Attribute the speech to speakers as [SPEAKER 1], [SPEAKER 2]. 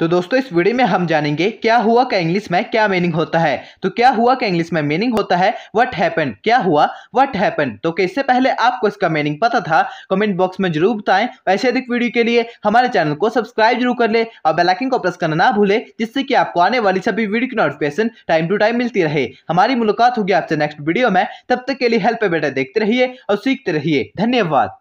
[SPEAKER 1] तो दोस्तों इस वीडियो में हम जानेंगे क्या हुआ का इंग्लिश में क्या मीनिंग होता है तो क्या हुआ का इंग्लिश में मीनिंग होता है व्हाट हैपन क्या हुआ व्हाट हैपन तो इससे पहले आपको इसका मीनिंग पता था कमेंट बॉक्स में जरूर बताएं ऐसे अधिक वीडियो के लिए हमारे चैनल को सब्सक्राइब जरूर कर ले और बेलाइकिन को प्रेस करना ना भूले जिससे कि आपको आने वाली सभी वीडियो की नोटिफिकेशन टाइम टू टाइम मिलती रहे हमारी मुलाकात होगी आपसे नेक्स्ट वीडियो में तब तक के लिए हेल्प बेटा देखते रहिए और सीखते रहिए धन्यवाद